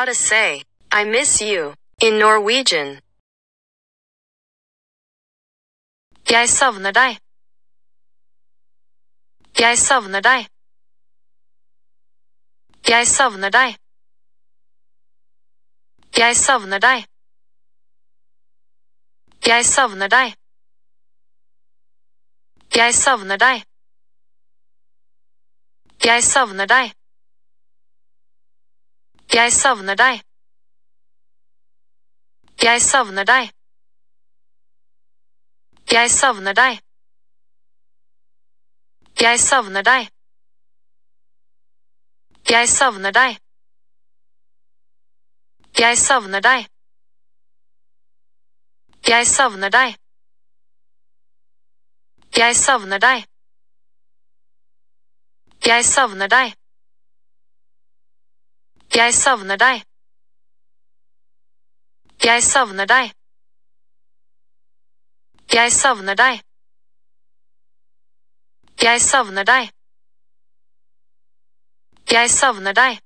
how to say, I miss you, in Norwegian. Jeg savner deg. Jeg savner deg. Jeg savner deg. Jeg savner deg. Jeg savner deg. Jeg savner deg. Jeg savner deg. Jeg savner deg. Jeg savner deg. Jeg savner deg. Jeg savner deg. Jeg savner deg. Jeg savner deg. Jeg savner deg. Jeg savner deg. Jeg savner deg. Jeg savner deg. Jeg savner deg. Jeg savner deg. Jeg savner deg. Jeg savner deg.